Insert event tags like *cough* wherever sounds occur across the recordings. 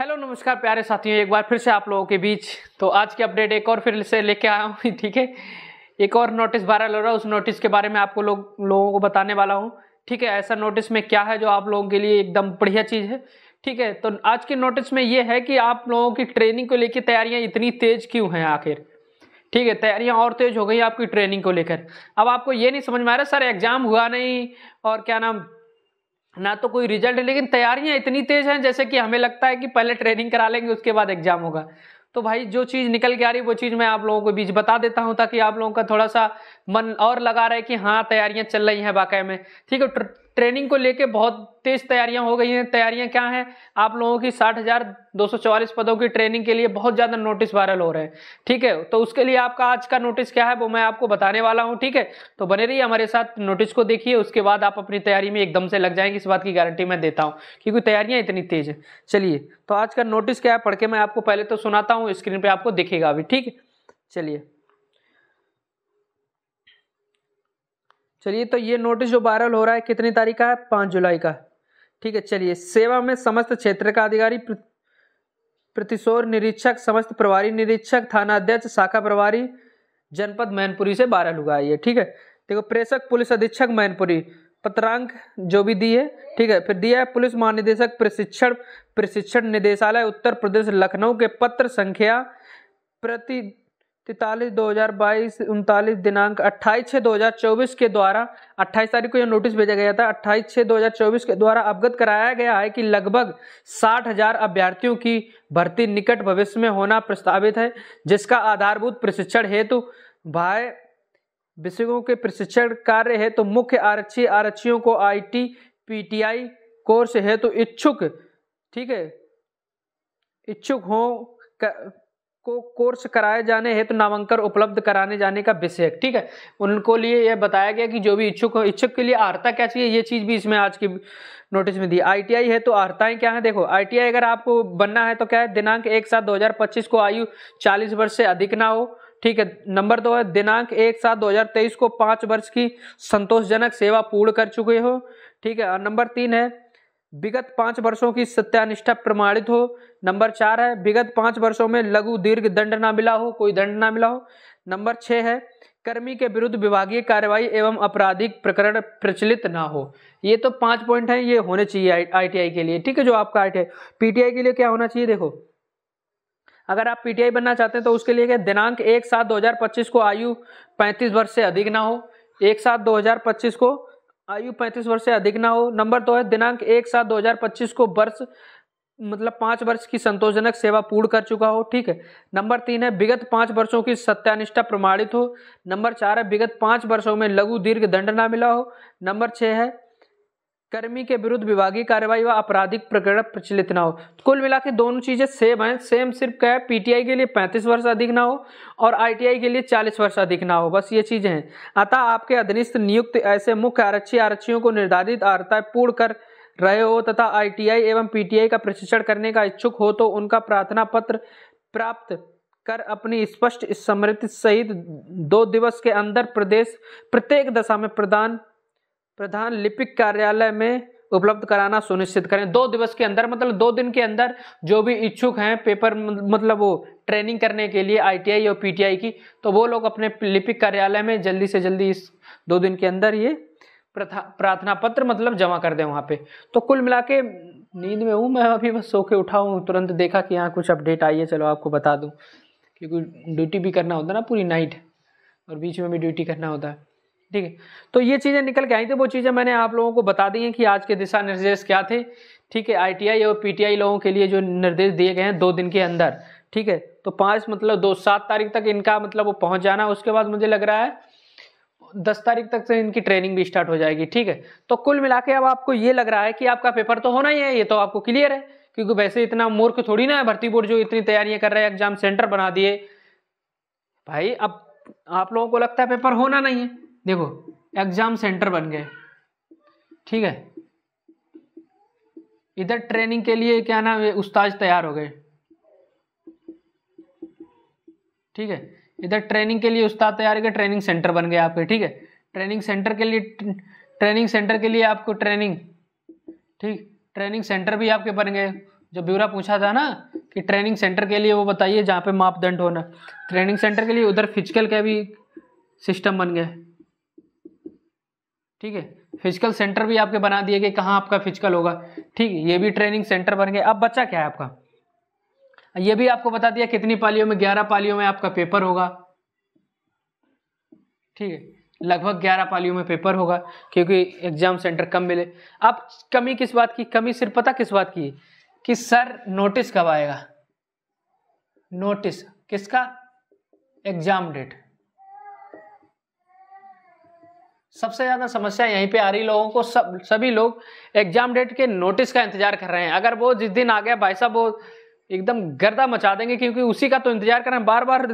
hello नमस्कार प्यारे साथियों एक बार फिर से आप लोगों के बीच तो आज की अपडेट एक और फिर से लेके आया हूँ *laughs* ठीक है एक और नोटिस वायरल हो रहा है उस नोटिस के बारे में आपको लोग लोगों को बताने वाला हूँ ठीक है ऐसा नोटिस में क्या है जो आप लोगों के लिए एकदम बढ़िया चीज़ है ठीक है तो आज के नोटिस में ये है कि आप लोगों की ट्रेनिंग को लेकर तैयारियाँ इतनी तेज़ क्यों हैं आखिर ठीक है तैयारियाँ और तेज़ हो गई आपकी ट्रेनिंग को लेकर अब आपको ये नहीं समझ में आ रहा सर एग्ज़ाम हुआ नहीं और क्या नाम ना तो कोई रिजल्ट है लेकिन तैयारियां इतनी तेज हैं जैसे कि हमें लगता है कि पहले ट्रेनिंग करा लेंगे उसके बाद एग्जाम होगा तो भाई जो चीज़ निकल के आ रही वो चीज़ मैं आप लोगों को बीच बता देता हूँ ताकि आप लोगों का थोड़ा सा मन और लगा रहे कि हाँ तैयारियां चल रही हैं वाकई में ठीक है ट्रेनिंग को लेके बहुत तेज तैयारियां हो गई हैं तैयारियां क्या हैं आप लोगों की साठ हजार दो सौ चौवालीस पदों की ट्रेनिंग के लिए बहुत ज़्यादा नोटिस वायरल हो रहे हैं ठीक है तो उसके लिए आपका आज का नोटिस क्या है वो मैं आपको बताने वाला हूँ ठीक है तो बने रहिए हमारे साथ नोटिस को देखिए उसके बाद आप अपनी तैयारी में एकदम से लग जाएंगे इस बात की गारंटी मैं देता हूँ क्योंकि तैयारियाँ इतनी तेज है चलिए तो आज का नोटिस क्या है पढ़ के मैं आपको पहले तो सुनाता हूँ स्क्रीन पर आपको दिखेगा अभी ठीक है चलिए चलिए तो ये नोटिस जो वायरल हो रहा है कितनी तारीख का है पाँच जुलाई का ठीक है चलिए सेवा में समस्त क्षेत्र का अधिकारी प्रतिशोर निरीक्षक समस्त प्रभारी निरीक्षक थाना अध्यक्ष शाखा प्रभारी जनपद मैनपुरी से वायरल हुआ है ये ठीक है देखो प्रेषक पुलिस अधीक्षक मैनपुरी पत्रांक जो भी दी है ठीक है फिर दिया है पुलिस महानिदेशक प्रशिक्षण प्रशिक्षण निदेशालय उत्तर प्रदेश लखनऊ के पत्र संख्या प्रति तैतालीस दो हज़ार बाईस उनतालीस दिनांक अट्ठाईस छः दो हज़ार चौबीस के द्वारा अट्ठाईस तारीख को यह नोटिस भेजा गया था अट्ठाईस छः दो हज़ार चौबीस के द्वारा अवगत कराया गया है कि लगभग साठ हज़ार अभ्यर्थियों की भर्ती निकट भविष्य में होना प्रस्तावित है जिसका आधारभूत प्रशिक्षण हेतु भाई विषयों के प्रशिक्षण कार्य है तो मुख्य आरक्षी आरक्षियों को I T P T I course हेतु तो इच्छुक ठीक है इच्छुक हों को कोर्स कराए जाने हेतु तो नामांकन उपलब्ध कराने जाने का विषय ठीक है उनको लिए यह बताया गया कि जो भी इच्छुक हो इच्छुक के लिए आर्ता क्या चाहिए ये चीज़ भी इसमें आज की नोटिस में दी आईटीआई है तो आर्ताएं क्या है देखो आईटीआई अगर आपको बनना है तो क्या है दिनांक एक सात दो हजार पच्चीस को आयु चालीस वर्ष से अधिक ना हो ठीक है नंबर दो है दिनांक एक सात दो हजार तेईस को पाँच वर्ष की संतोषजनक सेवा पूर्ण कर चुके हो ठीक है और नंबर तीन है विगत पांच वर्षों की सत्यानिष्ठा प्रमाणित हो नंबर चार है विगत पांच वर्षों में लघु दीर्घ दंड ना मिला हो कोई दंड ना मिला हो नंबर छह है कर्मी के विरुद्ध विभागीय कार्रवाई एवं आपराधिक प्रकरण प्रचलित ना हो ये तो पांच पॉइंट है ये होने चाहिए आईटीआई के लिए ठीक है जो आपका आईटीआई पीटीआई के लिए क्या होना चाहिए देखो अगर आप पीटीआई बनना चाहते हैं तो उसके लिए क्या दिनांक एक सात दो हजार पच्चीस को आयु पैंतीस वर्ष से अधिक ना हो एक सात दो हजार पच्चीस को आयु पैंतीस वर्ष से अधिक ना हो नंबर दो है दिनांक एक सात दो हजार पच्चीस को वर्ष मतलब पाँच वर्ष की संतोषजनक सेवा पूर्ण कर चुका हो ठीक है नंबर तीन है विगत पाँच वर्षों की सत्यानिष्ठा प्रमाणित हो नंबर चार है विगत पाँच वर्षों में लघु दीर्घ दंड ना मिला हो नंबर छः है कर्मी के विरुद्ध विभागीय कार्यवाही व आपराधिक प्रकरण प्रचलित ना हो कुल मिला के दोनों चीज़ें सेम हैं सेम सिर्फ क्या है पीटीआई के लिए 35 वर्ष अधिक ना हो और आईटीआई के लिए 40 वर्ष अधिक ना हो बस ये चीज़ें हैं अतः आपके अधीनस्थ नियुक्त ऐसे मुख्य आरक्षी आरक्षियों को निर्धारित आर्ता पूर्ण कर रहे हो तथा आई एवं पीटीआई का प्रशिक्षण करने का इच्छुक हो तो उनका प्रार्थना पत्र प्राप्त कर अपनी स्पष्ट स्मृति सहित दो दिवस के अंदर प्रदेश प्रत्येक दशा में प्रदान प्रधान लिपिक कार्यालय में उपलब्ध कराना सुनिश्चित करें दो दिवस के अंदर मतलब दो दिन के अंदर जो भी इच्छुक हैं पेपर मतलब वो ट्रेनिंग करने के लिए आईटीआई और पीटीआई की तो वो लोग अपने लिपिक कार्यालय में जल्दी से जल्दी इस दो दिन के अंदर ये प्रार्थना पत्र मतलब जमा कर दें वहाँ पे तो कुल मिला के नींद में हूँ मैं अभी बस सो के उठा हूँ तुरंत देखा कि यहाँ कुछ अपडेट आई है चलो आपको बता दूँ क्योंकि ड्यूटी भी करना होता है ना पूरी नाइट और बीच में भी ड्यूटी करना होता है ठीक है तो ये चीज़ें निकल के आई थी वो चीज़ें मैंने आप लोगों को बता दी हैं कि आज के दिशा निर्देश क्या थे ठीक है आईटीआई और पीटीआई लोगों के लिए जो निर्देश दिए गए हैं दो दिन के अंदर ठीक है तो पाँच मतलब दो सात तारीख तक इनका मतलब वो पहुँच जाना उसके बाद मुझे लग रहा है दस तारीख तक से इनकी ट्रेनिंग भी स्टार्ट हो जाएगी ठीक है तो कुल मिला के अब आपको ये लग रहा है कि आपका पेपर तो होना ही है ये तो आपको क्लियर है क्योंकि वैसे इतना मूर्ख थोड़ी ना है भर्ती बोर्ड जो इतनी तैयारियां कर रहे हैं एग्जाम सेंटर बना दिए भाई अब आप लोगों को लगता है पेपर होना नहीं है देखो एग्जाम सेंटर बन गए ठीक है इधर ट्रेनिंग के लिए क्या नाम है उस्ताद तैयार हो गए ठीक है इधर ट्रेनिंग के लिए उस्ताद तैयार हो गए ट्रेनिंग सेंटर बन गए आपके ठीक है ट्रेनिंग सेंटर के लिए ट्रेनिंग सेंटर के लिए आपको ट्रेनिंग ठीक ट्रेनिंग सेंटर भी आपके बन गए जो ब्यूरा पूछा था ना कि ट्रेनिंग सेंटर के लिए वो बताइए जहाँ पे मापदंड होना ट्रेनिंग सेंटर के लिए उधर फिजिकल का भी सिस्टम बन गया ठीक है फिजिकल सेंटर भी आपके बना दिए गए कहाँ आपका फिजिकल होगा ठीक है ये भी ट्रेनिंग सेंटर बन गए अब बच्चा क्या है आपका ये भी आपको बता दिया कितनी पालियों में ग्यारह पालियों में आपका पेपर होगा ठीक है लगभग ग्यारह पालियों में पेपर होगा क्योंकि एग्जाम सेंटर कम मिले अब कमी किस बात की कमी सिर्फ पता किस बात की कि सर नोटिस कब आएगा नोटिस किसका एग्जाम डेट सबसे ज़्यादा समस्या यहीं पे आ रही लोगों को सब सभी लोग एग्जाम डेट के नोटिस का इंतजार कर रहे हैं अगर वो जिस दिन आ गया भाई साहब वो एकदम गर्दा मचा देंगे क्योंकि उसी का तो इंतजार कर रहे हैं बार बार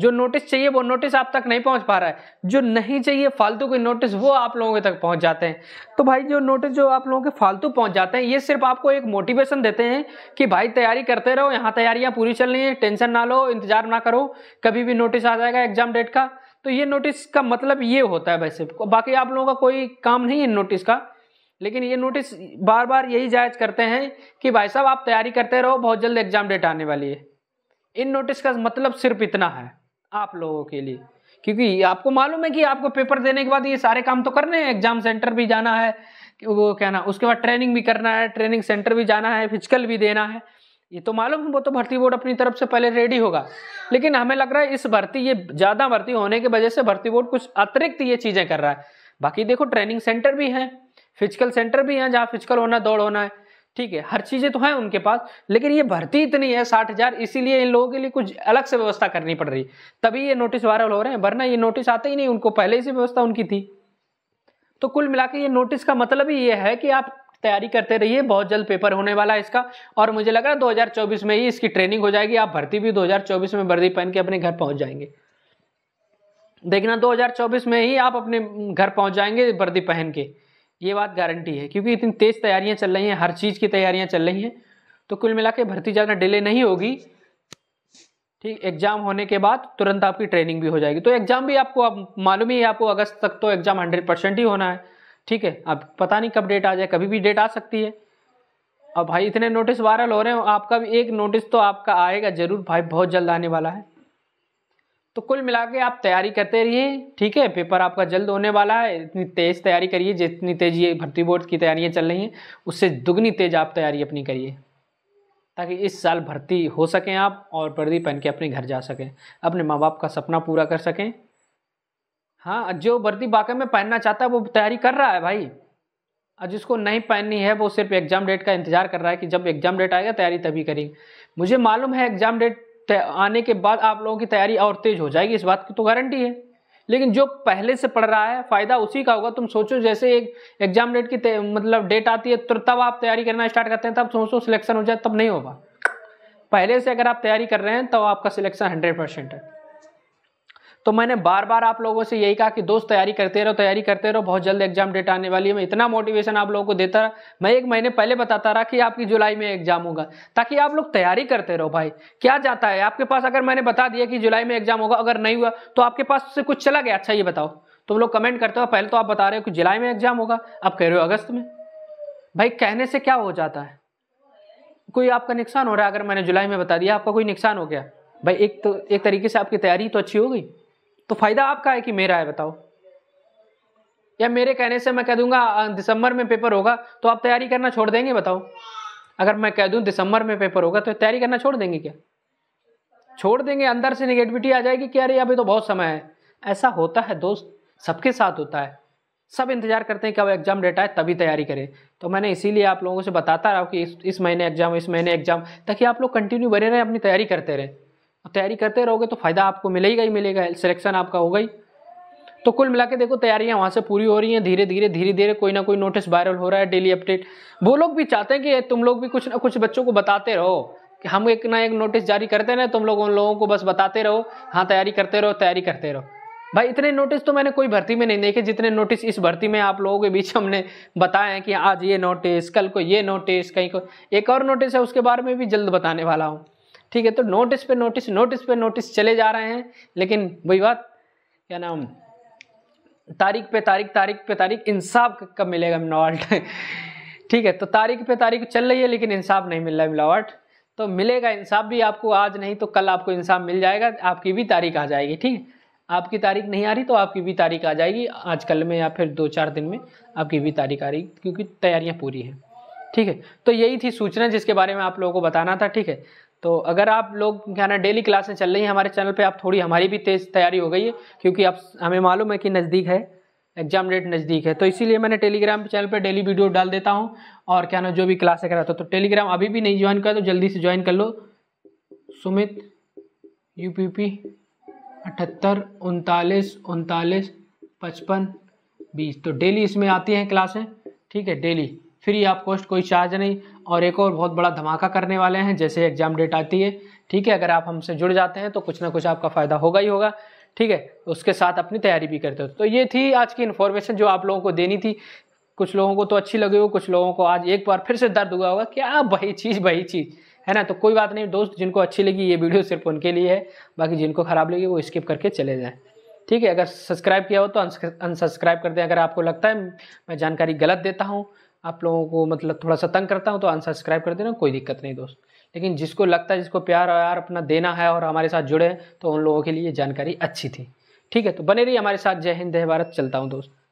जो नोटिस चाहिए वो नोटिस आप तक नहीं पहुंच पा रहा है जो नहीं चाहिए फालतू के नोटिस वो आप लोगों के तक पहुंच जाते हैं तो भाई जो नोटिस जो आप लोगों के फालतू पहुंच जाते हैं ये सिर्फ आपको एक मोटिवेशन देते हैं कि भाई तैयारी करते रहो यहाँ तैयारियाँ पूरी चल रही है टेंशन ना लो इंतजार ना करो कभी भी नोटिस आ जाएगा एग्जाम डेट का तो ये नोटिस का मतलब ये होता है वैसे बाकी आप लोगों का कोई काम नहीं है नोटिस का लेकिन ये नोटिस बार बार यही जायज करते हैं कि भाई साहब आप तैयारी करते रहो बहुत जल्द एग्जाम डेट आने वाली है इन नोटिस का मतलब सिर्फ इतना है आप लोगों के लिए क्योंकि आपको मालूम है कि आपको पेपर देने के बाद ये सारे काम तो करने हैं एग्जाम सेंटर भी जाना है वो कहना उसके बाद ट्रेनिंग भी करना है ट्रेनिंग सेंटर भी जाना है फिजिकल भी देना है ये तो मालूम है वो तो भर्ती बोर्ड अपनी तरफ से पहले रेडी होगा लेकिन हमें लग रहा है इस भर्ती ये ज़्यादा भर्ती होने की वजह से भर्ती बोर्ड कुछ अतिरिक्त ये चीज़ें कर रहा है बाकी देखो ट्रेनिंग सेंटर भी हैं फिजिकल सेंटर भी हैं जहाँ फिजिकल होना दौड़ होना है ठीक है हर चीज़ें तो हैं उनके पास लेकिन ये भर्ती इतनी है साठ हज़ार इसीलिए इन लोगों के लिए कुछ अलग से व्यवस्था करनी पड़ रही है तभी ये नोटिस वायरल हो रहे हैं वरना ये नोटिस आते ही नहीं उनको पहले ही से व्यवस्था उनकी थी तो कुल मिला ये नोटिस का मतलब ही ये है कि आप तैयारी करते रहिए बहुत जल्द पेपर होने वाला है इसका और मुझे लग रहा है 2024 में ही इसकी ट्रेनिंग हो जाएगी आप भर्ती भी 2024 में वर्दी पहन के अपने घर पहुंच जाएंगे देखना 2024 में ही आप अपने घर पहुंच जाएंगे वर्दी पहन के ये बात गारंटी है क्योंकि इतनी तेज़ तैयारियाँ चल रही हैं हर चीज़ की तैयारियाँ चल रही हैं तो कुल मिला के भर्ती ज़्यादा डिले नहीं होगी ठीक एग्जाम होने के बाद तुरंत आपकी ट्रेनिंग भी हो जाएगी तो एग्जाम भी आपको अब मालूम ही है आपको अगस्त तक तो एग्जाम हंड्रेड परसेंट ही होना है ठीक है आप पता नहीं कब डेट आ जाए कभी भी डेट आ सकती है और भाई इतने नोटिस वायरल हो रहे हैं आपका भी एक नोटिस तो आपका आएगा ज़रूर भाई बहुत जल्द आने वाला है तो कुल मिला के आप तैयारी करते रहिए ठीक है पेपर आपका जल्द होने वाला है इतनी तेज़ तैयारी करिए जितनी तेज़ी भर्ती बोर्ड की तैयारियाँ चल रही हैं उससे दुगनी तेज़ आप तैयारी अपनी करिए ताकि इस साल भर्ती हो सकें आप और वर्दी पहन के अपने घर जा सकें अपने माँ बाप का सपना पूरा कर सकें हाँ जो वर्दी वाकई में पहनना चाहता है वो तैयारी कर रहा है भाई और जिसको नहीं पहननी है वो सिर्फ एग्जाम डेट का इंतजार कर रहा है कि जब एग्जाम डेट आएगा तैयारी तभी करेंगे मुझे मालूम है एग्जाम डेट आने के बाद आप लोगों की तैयारी और तेज हो जाएगी इस बात की तो गारंटी है लेकिन जो पहले से पढ़ रहा है फायदा उसी का होगा तुम सोचो जैसे एक एग्जाम डेट की मतलब डेट आती है तो तब आप तैयारी करना स्टार्ट करते हैं तब सोचो सिलेक्शन हो जाए तब नहीं होगा पहले से अगर आप तैयारी कर रहे हैं तो आपका सिलेक्शन हंड्रेड परसेंट है तो मैंने बार बार आप लोगों से यही कहा कि दोस्त तैयारी करते रहो तैयारी करते रहो बहुत जल्द एग्जाम डेट आने वाली है मैं इतना मोटिवेशन आप लोगों को देता रहा मैं एक महीने पहले बताता रहा कि आपकी जुलाई में एग्जाम होगा ताकि आप लोग तैयारी करते रहो भाई क्या जाता है आपके पास अगर मैंने बता दिया कि जुलाई में एग्जाम होगा अगर नहीं हुआ तो आपके पास से कुछ चला गया अच्छा ये बताओ तुम तो लोग कमेंट करते हो पहले तो आप बता रहे हो कि जुलाई में एग्जाम होगा आप कह रहे हो अगस्त में भाई कहने से क्या हो जाता है कोई आपका नुकसान हो रहा है अगर मैंने जुलाई में बता दिया आपका कोई नुकसान हो गया भाई एक तो एक तरीके से आपकी तैयारी तो अच्छी हो गई तो फायदा आपका है कि मेरा है बताओ या मेरे कहने से मैं कह दूंगा दिसंबर में पेपर होगा तो आप तैयारी करना छोड़ देंगे बताओ अगर मैं कह दूं दिसंबर में पेपर होगा तो तैयारी करना छोड़ देंगे क्या छोड़ देंगे अंदर से निगेटिविटी आ जाएगी कि अरे अभी तो बहुत समय है ऐसा होता है दोस्त सबके साथ होता है सब इंतजार करते हैं कि अब एग्जाम डेट आए तभी तैयारी करें तो मैंने इसीलिए आप लोगों से बताता रहा कि इस इस महीने एग्जाम इस महीने एग्जाम ताकि आप लोग कंटिन्यू बने रहें अपनी तैयारी करते रहें तैयारी करते रहोगे तो फ़ायदा आपको मिलेगा ही मिलेगा सिलेक्शन आपका होगा ही तो कुल मिला के देखो तैयारियाँ वहाँ से पूरी हो रही हैं धीरे धीरे धीरे धीरे कोई ना कोई नोटिस वायरल हो रहा है डेली अपडेट वो लोग भी चाहते हैं कि तुम लोग भी कुछ ना कुछ बच्चों को बताते रहो कि हम एक ना एक नोटिस जारी करते ना तुम लोग उन लोगों को बस बताते रहो हाँ तैयारी करते रहो तैयारी करते रहो भाई इतने नोटिस तो मैंने कोई भर्ती में नहीं देखे जितने नोटिस इस भर्ती में आप लोगों के बीच हमने बताए हैं कि आज ये नोटिस कल को ये नोटिस कहीं को एक और नोटिस है उसके बारे में भी जल्द बताने वाला हूँ ठीक है तो नोटिस पे नोटिस नोटिस पे नोटिस चले जा रहे हैं लेकिन वही बात क्या नाम तारीख पे तारीख तारीख पे तारीख इंसाफ कब मिलेगा मिलावट *laughs* ठीक है तो तारीख पे तारीख चल रही है लेकिन इंसाफ नहीं मिल रहा है मिलावट तो मिलेगा इंसाफ भी आपको आज नहीं तो कल आपको इंसाफ मिल जाएगा आपकी भी तारीख आ जाएगी ठीक है आपकी तारीख नहीं आ रही तो आपकी भी तारीख आ जाएगी आज कल में या फिर दो चार दिन में आपकी भी तारीख आ रही क्योंकि तैयारियां पूरी हैं ठीक है तो यही थी सूचना जिसके बारे में आप लोगों को बताना था ठीक है तो अगर आप लोग क्या ना डेली क्लासें चल रही हैं हमारे चैनल पे आप थोड़ी हमारी भी तेज़ तैयारी हो गई है क्योंकि आप हमें मालूम है कि नज़दीक है एग्जाम डेट नज़दीक है तो इसीलिए मैंने टेलीग्राम चैनल पर डेली वीडियो डाल देता हूँ और क्या ना जो भी क्लासें कराता हूँ तो टेलीग्राम अभी भी नहीं ज्वाइन करा तो जल्दी से ज्वाइन कर लो सुमित यू पी पी अठहत्तर उनतालीस उनतालीस पचपन बीस तो डेली इसमें आती हैं क्लासें ठीक है डेली फ्री ऑफ कॉस्ट कोई चार्ज नहीं और एक और बहुत बड़ा धमाका करने वाले हैं जैसे एग्जाम डेट आती है ठीक है अगर आप हमसे जुड़ जाते हैं तो कुछ ना कुछ आपका फ़ायदा होगा ही होगा ठीक है उसके साथ अपनी तैयारी भी करते हो तो ये थी आज की इन्फॉर्मेशन जो आप लोगों को देनी थी कुछ लोगों को तो अच्छी लगी हो कुछ लोगों को आज एक बार फिर से दर्द हुआ होगा क्या वही चीज़ वही चीज़ है ना तो कोई बात नहीं दोस्त जिनको अच्छी लगी ये वीडियो सिर्फ उनके लिए है बाकी जिनको ख़राब लगी वो स्किप करके चले जाएँ ठीक है अगर सब्सक्राइब किया हो तो अनसब्सक्राइब कर दें अगर आपको लगता है मैं जानकारी गलत देता हूँ आप लोगों को मतलब थोड़ा सा तंग करता हूँ तो अनसब्सक्राइब कर देना कोई दिक्कत नहीं दोस्त लेकिन जिसको लगता है जिसको प्यार यार अपना देना है और हमारे साथ जुड़े हैं तो उन लोगों के लिए जानकारी अच्छी थी ठीक है तो बने रही हमारे साथ जय हिंद जय भारत चलता हूँ दोस्त